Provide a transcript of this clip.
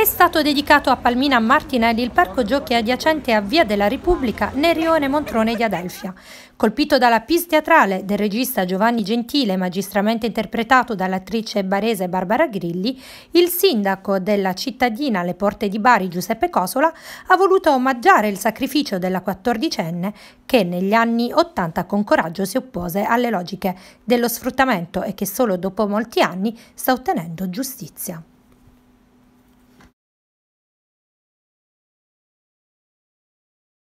È stato dedicato a Palmina Martinelli il parco giochi adiacente a Via della Repubblica nel rione Montrone di Adelfia. Colpito dalla pista teatrale del regista Giovanni Gentile, magistramente interpretato dall'attrice barese Barbara Grilli, il sindaco della cittadina alle porte di Bari Giuseppe Cosola ha voluto omaggiare il sacrificio della quattordicenne che negli anni Ottanta con coraggio si oppose alle logiche dello sfruttamento e che solo dopo molti anni sta ottenendo giustizia.